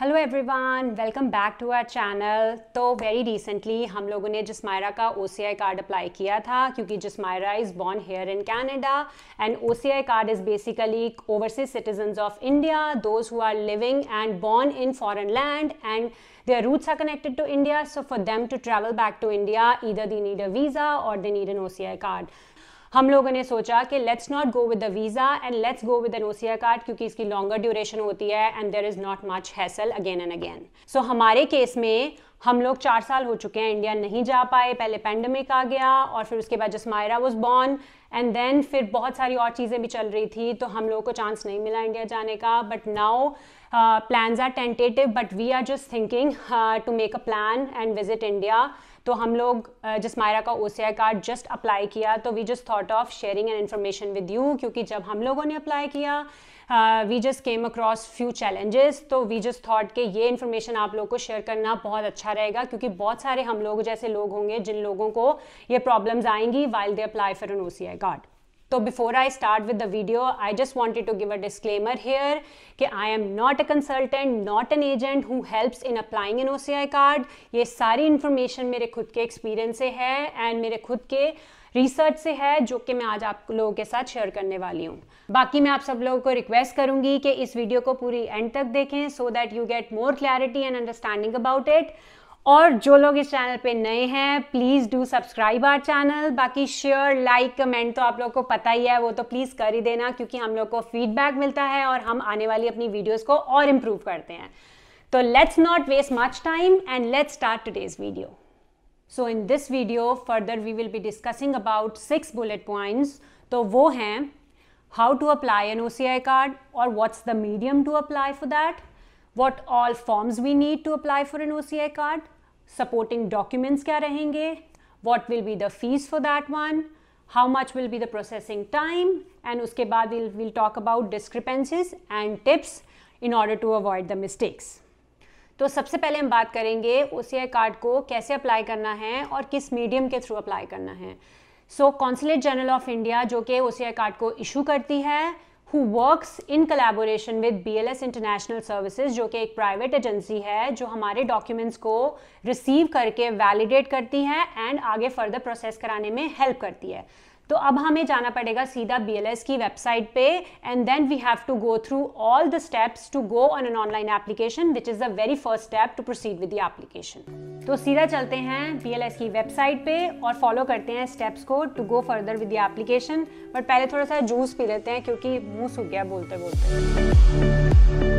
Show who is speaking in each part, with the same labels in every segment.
Speaker 1: Hello everyone welcome back to our channel तो very recently हम लोगों ने जिसमायरा का ओ कार्ड अप्लाई किया था क्योंकि जिसमायरा is born here in Canada and O card is basically overseas citizen of India those who are living and born in foreign land and our roots are connected to India so for them to travel back to India either they need a visa or they need an O card हम लोगों ने सोचा कि let's not go with the visa and let's go with N Osian card क्योंकि इसकी longer duration होती है and there is not much hassle again and again so हमारे केस में हम लोग चार साल हो चुके हैं इंडिया नहीं जा पाए पहले पेंडेमिक आ गया और फिर उसके बाद जसमायरा Myra was born and then फिर बहुत सारी और चीज़ें भी चल रही थी तो हम लोगों को चांस नहीं मिला इंडिया जाने का but now plans are tentative but we are just thinking to make a plan and visit India तो हम लोग जिस मायरा का ओ कार्ड जस्ट अप्लाई किया तो we just thought of sharing an information with you क्योंकि जब हम लोगों ने अप्लाई किया we just came across few challenges तो वी जस्ट थॉट कि ये इन्फॉर्मेशन आप लोग को शेयर करना बहुत अच्छा रहेगा क्योंकि बहुत सारे हम लोग जैसे लोग होंगे जिन लोगों को ये प्रॉब्लम्स आएंगी while they apply for an O card तो before I start with the video I just wanted to give a disclaimer here कि I am not a consultant not an agent who helps in applying an O C I card ये सारी information मेरे खुद के experience से है and मेरे खुद के रिसर्च से है जो कि मैं आज आप लोगों के साथ शेयर करने वाली हूँ बाकी मैं आप सब लोगों को रिक्वेस्ट करूंगी कि इस वीडियो को पूरी एंड तक देखें so that you get more clarity and understanding about it और जो लोग इस चैनल पे नए हैं please do subscribe our channel बाकी शेयर लाइक कमेंट तो आप लोग को पता ही है वो तो प्लीज़ कर ही देना क्योंकि हम लोग को फीडबैक मिलता है और हम आने वाली अपनी वीडियोज को और इम्प्रूव करते हैं तो let's not waste much time and let's start today's video so in this video further we will be discussing about six bullet point तो वो हैं how to apply an O C I card और what's the medium to apply for that all forms we need to need for an O C I card supporting documents क्या रहेंगे what will be the fees for that one how much will be the processing time and उसके बाद will will talk about discrepancies and tips in order to avoid the mistakes तो सबसे पहले हम बात करेंगे ओ कार्ड को कैसे अप्लाई करना है और किस मीडियम के थ्रू अप्लाई करना है so consulate general of India जो कि ओ कार्ड को इशू करती है who works in collaboration with B L S international services जो कि एक प्राइवेट एजेंसी है जो हमारे डॉक्यूमेंट्स को रिसीव करके वैलिडेट करती है एंड आगे फर्दर प्रोसेस कराने में हेल्प करती है तो अब हमें जाना पड़ेगा सीधा एस की वेबसाइट पे and then we have to go through all the steps to go on an online application which is the very first step to proceed with the application तो सीधा चलते हैं एस की वेबसाइट पे और follow करते हैं स्टेप्स को to go further with the application but पहले थोड़ा सा जूस पी लेते हैं क्योंकि मुंह सूख गया बोलते बोलते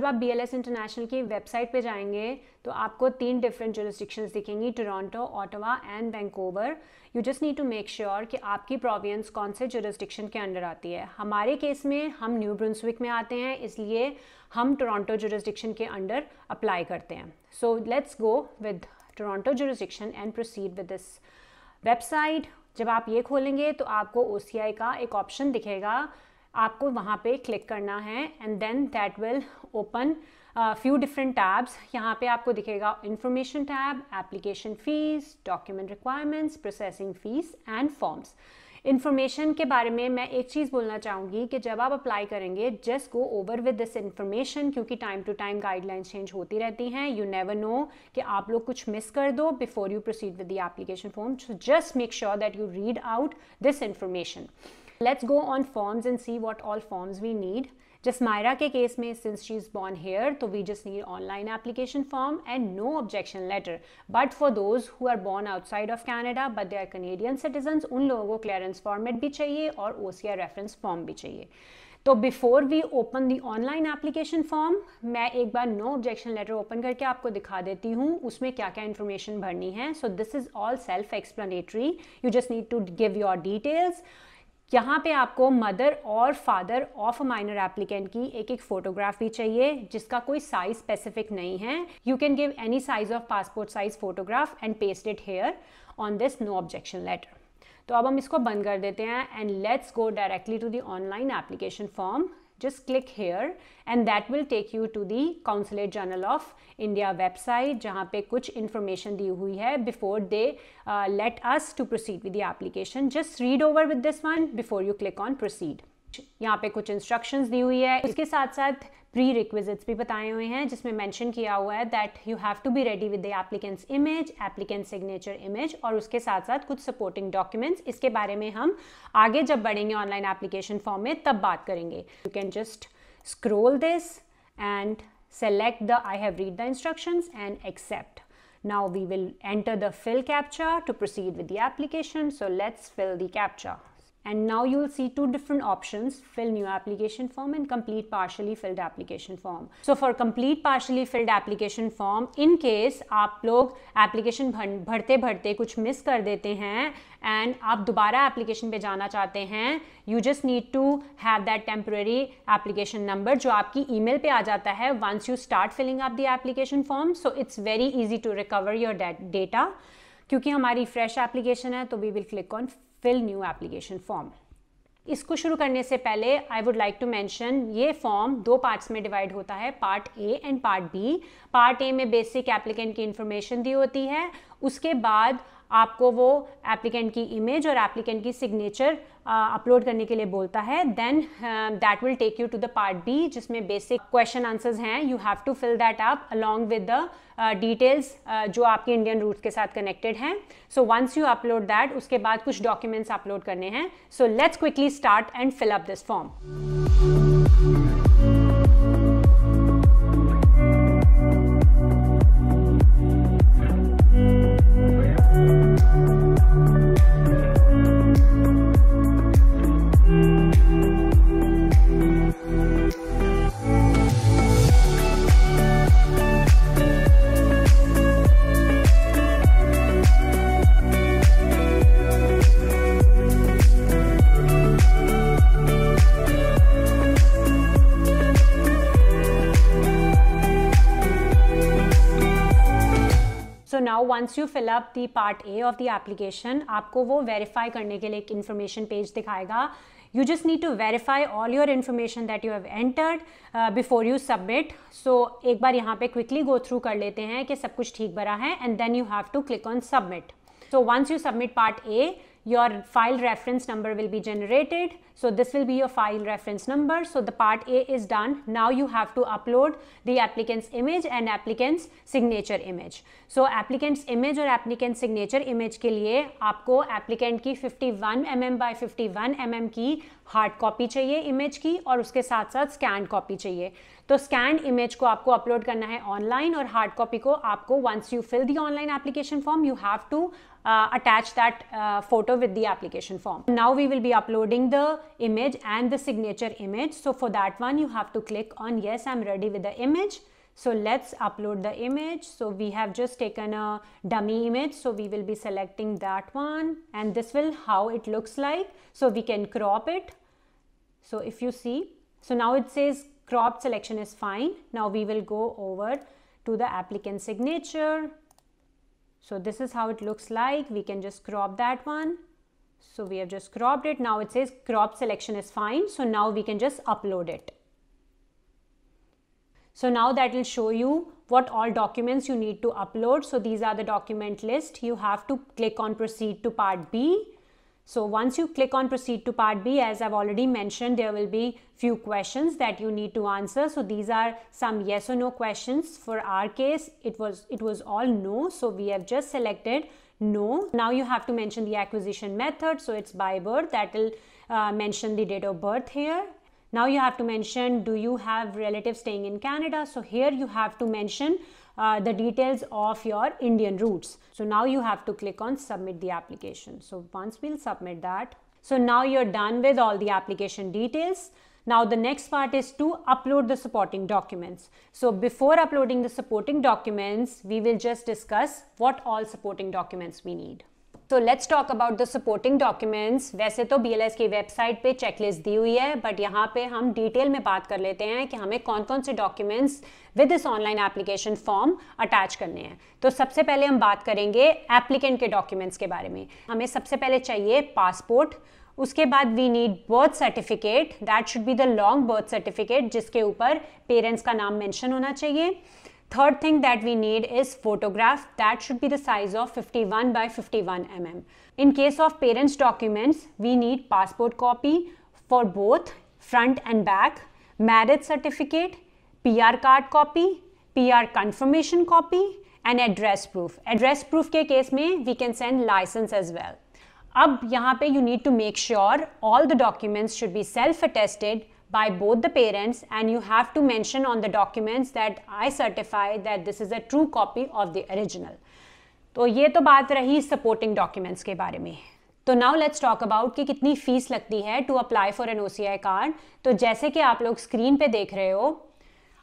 Speaker 1: जब आप बी इंटरनेशनल की वेबसाइट पे जाएंगे तो आपको तीन डिफरेंट जोरिस्टिक्शन दिखेंगी Toronto Ottawa and Vancouver you just need to make sure कि आपकी प्रोविंस कौन से जोरिस्टिक्शन के अंडर आती है हमारे केस में हम न्यू ब्रुंसविक में आते हैं इसलिए हम टोरंटो जोरिस्टिक्शन के अंडर अप्लाई करते हैं so let's go with Toronto jurisdiction and proceed with this website जब आप ये खोलेंगे तो आपको ओ का एक ऑप्शन दिखेगा आपको वहाँ पे क्लिक करना है and then that will open few different tabs यहाँ पे आपको दिखेगा information tab application fees document requirements processing fees and forms information के बारे में मैं एक चीज़ बोलना चाहूँगी कि जब आप अप्लाई करेंगे just go over with this information क्योंकि time to time guidelines change होती रहती हैं यू नेवर नो कि आप लोग कुछ मिस कर दो before you proceed with the application form just make sure that you read out this information Let's go on forms and see what all forms we need. Just Myra के केस में since she's born here, तो we just need online application form and no objection letter. But for those who are born outside of Canada but they are Canadian citizens, उन लोगों को clearance format भी चाहिए और OCR reference form भी चाहिए. तो before we open the online application form मैं एक बार नो ऑब्जेक्शन लेटर ओपन करके आपको दिखा देती हूँ उसमें क्या क्या इन्फॉर्मेशन भरनी है so this is all self explanatory you just need to give your details यहाँ पे आपको मदर और father of a minor applicant की एक एक फोटोग्राफ भी चाहिए जिसका कोई साइज स्पेसिफिक नहीं है you can give any size of passport size photograph and paste it here on this no objection letter तो अब हम इसको बंद कर देते हैं and let's go directly to the online application form just click here and that will take you to the consulate general of india website jahan pe kuch information di hui hai before they uh, let us to proceed with the application just read over with this one before you click on proceed यहाँ पे कुछ instructions दी pre requisites भी बताए हुए हैं जिसमें mention किया हुआ है that you have to be ready with the applicant's image applicant signature image और उसके साथ साथ कुछ सपोर्टिंग डॉक्यूमेंट्स इसके बारे में हम आगे जब बढ़ेंगे ऑनलाइन एप्लीकेशन फॉर्म में तब बात करेंगे you can just scroll this and select the I have read the instruction and accept now we will enter the fill captcha to proceed with the application so let's fill the captcha and now you will see two different options fill new application form and complete partially filled application form so for complete partially filled application form in case aap log application bharte bharte kuch miss kar dete hain and aap dobara application pe jana chahte hain you just need to have that temporary application number jo aapki email pe aa jata hai once you start filling up the application form so it's very easy to recover your data क्योंकि हमारी fresh application है तो we will click on fill new application form इसको शुरू करने से पहले I would like to mention ये फॉर्म दो पार्ट्स में डिवाइड होता है part A and part B part A में बेसिक एप्लीकेंट की इन्फॉर्मेशन दी होती है उसके बाद आपको वो एप्लीकेंट की इमेज और एप्लीकेंट की सिग्नेचर अपलोड करने के लिए बोलता है then that will take you to the part B जिसमें बेसिक क्वेश्चन आंसर्स हैं you have to fill that up along with the details जो आपके इंडियन रूट्स के साथ कनेक्टेड हैं so once you upload that उसके बाद कुछ डॉक्यूमेंट्स अपलोड करने हैं so let's quickly start and fill up this form now once you fill up the part A of the application आपको वो वेरीफाई करने के लिए एक इन्फॉर्मेशन पेज दिखाएगा you just need to verify all your information that you have entered before you submit so एक बार यहाँ पे क्विकली गो थ्रू कर लेते हैं कि सब कुछ ठीक भरा है and then you have to click on submit so once you submit part A your file reference number will be generated. So this will be your file reference number. So the part A is done. Now you have to upload the applicant's image and applicant's signature image. So applicant's image or applicant signature image ke liye aapko applicant ki 51 mm by 51 mm ki hard copy chahiye image ki aur uske sath sath scanned copy chahiye तो scan image को आपको upload करना है online और hard copy को आपको once you fill the online application form you have to uh, attach that uh, photo with the application form. Now we will be uploading the image and the signature image. So for that one, you have to click on yes, I'm ready with the image. So let's upload the image. So we have just taken a dummy image. So we will be selecting that one and this will how it looks like. So we can crop it. So if you see, so now it says crop selection is fine. Now we will go over to the applicant signature so this is how it looks like. We can just crop that one. So we have just cropped it. Now it says crop selection is fine. So now we can just upload it. So now that will show you what all documents you need to upload. So these are the document list. You have to click on proceed to part B so once you click on proceed to part B, as I've already mentioned, there will be few questions that you need to answer. So these are some yes or no questions. For our case, it was, it was all no. So we have just selected no. Now you have to mention the acquisition method. So it's by birth that will uh, mention the date of birth here. Now you have to mention do you have relatives staying in Canada. So here you have to mention uh, the details of your Indian roots. So now you have to click on submit the application. So once we'll submit that, so now you're done with all the application details. Now the next part is to upload the supporting documents. So before uploading the supporting documents, we will just discuss what all supporting documents we need. तो let's talk about the supporting documents वैसे तो B की website पे checklist दी हुई है but यहाँ पे हम डिटेल में बात कर लेते हैं कि हमें कौन कौन से documents with this online application form attach करने हैं तो सबसे पहले हम बात करेंगे एप्लीकेंट के डॉक्यूमेंट्स के बारे में हमें सबसे पहले चाहिए पासपोर्ट उसके बाद we need birth certificate that should be the long birth certificate जिसके ऊपर पेरेंट्स का नाम मेंशन होना चाहिए Third thing that we need is photograph that should be the size of 51 by 51 mm. In case of parents documents, we need passport copy for both front and back, marriage certificate, PR card copy, PR confirmation copy and address proof. Address proof case में we can send license as well. अब यहाँ you need to make sure all the documents should be self-attested by both the parents and you have to mention on the documents that I certify that this is a true copy of the original. तो ये तो बात रही supporting documents के बारे में तो now let's talk about कि कितनी फीस लगती है to apply for an O card तो जैसे कि आप लोग स्क्रीन पे देख रहे हो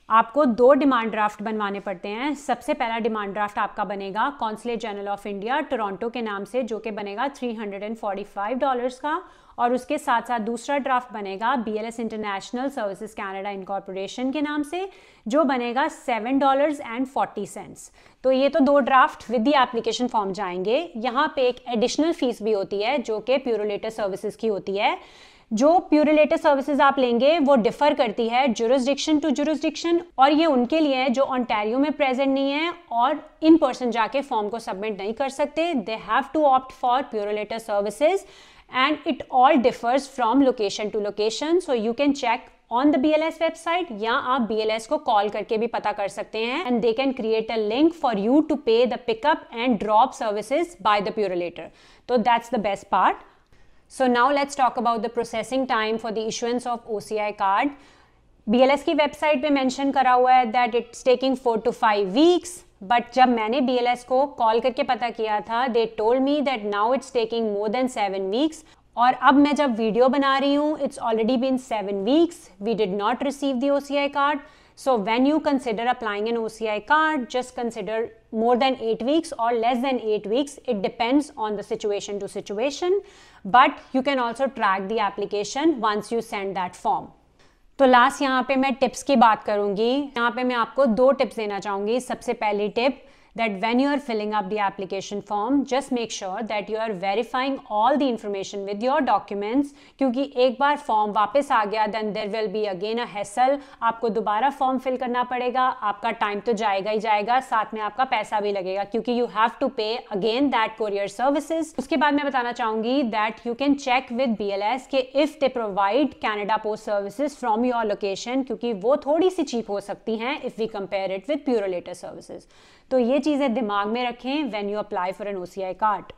Speaker 1: आपको दो डिमांड ड्राफ्ट बनवाने पड़ते हैं सबसे पहला डिमांड ड्राफ्ट आपका बनेगा consulate general of India Toronto के नाम से जो कि बनेगा 345 डॉलर्स का और उसके साथ साथ दूसरा ड्राफ्ट बनेगा B L S international services Canada incorporation के नाम से जो बनेगा seven dollars and forty cents तो ये तो दो draft with the application form जाएंगे यहाँ पे एक एडिशनल फीस भी होती है जो कि प्यूरोलेटर सर्विसेज की होती है जो प्यूरिलेटेड सर्विसेज आप लेंगे वो डिफर करती है जुरिस्डिक्शन टू जुरिस्डिक्शन और ये उनके लिए है जो ऑनटेरियो में प्रेजेंट नहीं है और इन पर्सन जाके फॉर्म को सबमिट नहीं कर सकते they have to opt for Purolator services and it all differs from location to location so you can check on the B L S website या आप बी एल एस को call करके भी पता कर सकते हैं and they can create a link for you to pay the pickup and drop services by the Purolator तो that's the best part so now about the processing time for the issuance of O C I card B L S की website पे mention करा हुआ है that it's taking four to five weeks but जब मैंने S को call करके पता किया था they told me that now it's taking more than seven weeks और अब मैं जब वीडियो बना रही हूँ it's already been seven weeks we did not receive the O C I card So when you consider applying an OCI card, just consider more than 8 weeks or less than 8 weeks. It depends on the situation to situation, but you can also track the application once you send that form. तो last यहाँ पे मैं tips की बात करूँगी यहाँ पे मैं आपको दो टिप्स देना चाहूँगी सबसे पहली tip that when you are filling up the application form just make sure that you are verifying all the information with your documents क्योंकि एक बार फॉर्म वापस आ गया then there will be again a hassle आपको दोबारा form fill करना पड़ेगा आपका टाइम तो जाएगा ही जाएगा साथ में आपका पैसा भी लगेगा क्योंकि you have to pay again that courier services उसके बाद मैं बताना चाहूंगी that you can check with B L S के if they provide Canada Post services from your location क्योंकि वो थोड़ी सी चीप हो सकती हैं if we compare it with Purolator services तो ये चीज़ें दिमाग में रखें when you apply for an O C I card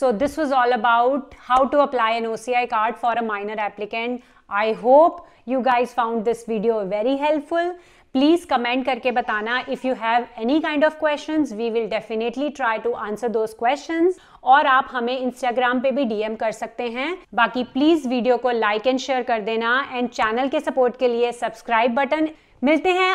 Speaker 1: so this was all about how to apply an O C I card for a minor applicant I hope you guys found this video very helpful please comment करके बताना if you have any kind of question we will definitely try to answer those questions और आप हमें Instagram पे भी DM कर सकते हैं बाकी प्लीज वीडियो को लाइक एंड शेयर कर देना एंड चैनल के सपोर्ट के लिए सब्सक्राइब बटन मिलते हैं